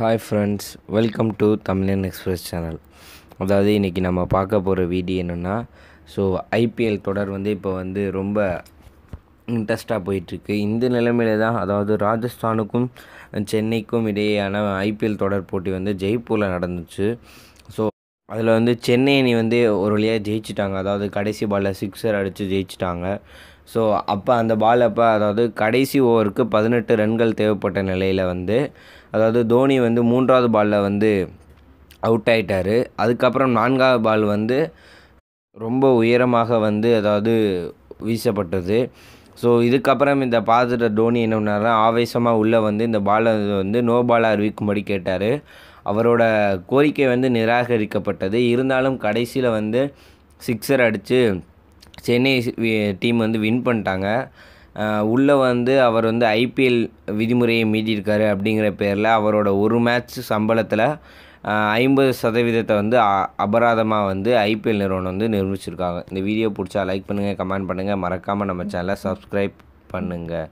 hi friends welcome to Tamilan express channel அதாவது இன்றைக்கி நம்ம பார்க்க போகிற வீடியோ என்னென்னா ஸோ ஐபிஎல் தொடர் வந்து இப்போ வந்து ரொம்ப இன்ட்ரெஸ்ட்டாக போயிட்டுருக்கு இந்த நிலைமையில தான் அதாவது ராஜஸ்தானுக்கும் சென்னைக்கும் இடையேயான ஐபிஎல் தொடர் போட்டி வந்து ஜெய்ப்பூரில் நடந்துச்சு ஸோ அதில் வந்து சென்னை அணி வந்து ஒரு வழியாக ஜெயிச்சிட்டாங்க அதாவது கடைசி பாலில் சிக்ஸர் அடித்து ஜெயிச்சிட்டாங்க ஸோ அப்போ அந்த பால் அப்போ அதாவது கடைசி ஓவருக்கு பதினெட்டு ரன்கள் தேவைப்பட்ட நிலையில் வந்து அதாவது தோனி வந்து மூன்றாவது பாலில் வந்து அவுட் ஆகிட்டார் அதுக்கப்புறம் நான்காவது பால் வந்து ரொம்ப உயரமாக வந்து அதாவது வீசப்பட்டது ஸோ இதுக்கப்புறம் இந்த பார்த்துட்ட டோனி என்ன பண்ணார் ஆவேசமாக உள்ளே வந்து இந்த பாலை வந்து நோ பாலாக அறிவிக்கும்படி கேட்டார் அவரோட கோரிக்கை வந்து நிராகரிக்கப்பட்டது இருந்தாலும் கடைசியில் வந்து சிக்ஸர் அடித்து சென்னை டீம் வந்து வின் பண்ணிட்டாங்க உள்ளே வந்து அவர் வந்து ஐபிஎல் விதிமுறையை மீறியிருக்காரு அப்படிங்கிற பேரில் அவரோட ஒரு மேட்ச் சம்பளத்தில் ஐம்பது சதவீதத்தை வந்து அபராதமாக வந்து ஐபிஎல் நிறுவனம் வந்து நிர்மிச்சிருக்காங்க இந்த வீடியோ பிடிச்சா லைக் பண்ணுங்கள் கமெண்ட் பண்ணுங்கள் மறக்காமல் நம்ம சேனலை சப்ஸ்கிரைப் பண்ணுங்கள்